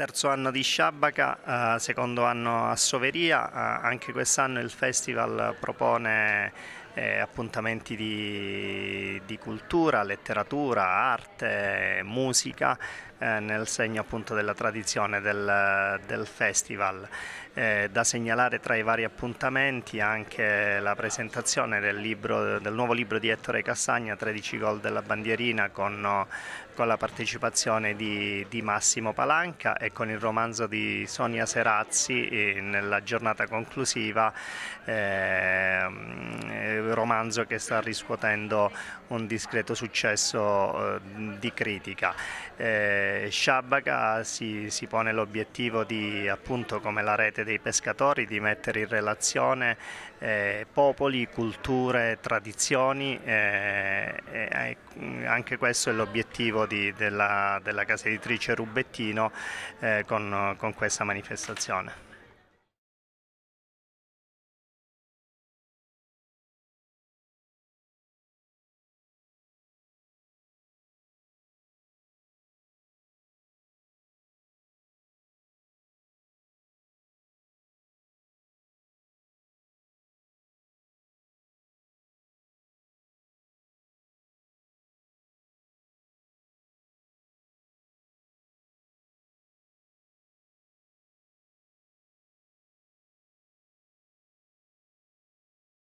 Terzo anno di Sciabaca, eh, secondo anno a Soveria, eh, anche quest'anno il festival propone eh, appuntamenti di, di, cultura, letteratura, arte, musica eh, nel segno appunto della tradizione del, del festival. Eh, da segnalare tra i vari appuntamenti anche la presentazione del, libro, del nuovo libro di Ettore Cassagna, 13 gol della bandierina con, con la partecipazione di, di, Massimo Palanca e con il romanzo di Sonia Serazzi eh, nella giornata conclusiva Eh, romanzo che sta riscuotendo un discreto successo eh, di critica. Eh, Shabaka si, si pone l'obiettivo di, appunto come la rete dei pescatori, di mettere in relazione eh, popoli, culture, tradizioni, eh, anche questo è l'obiettivo della, della, casa editrice Rubettino eh, con, con questa manifestazione.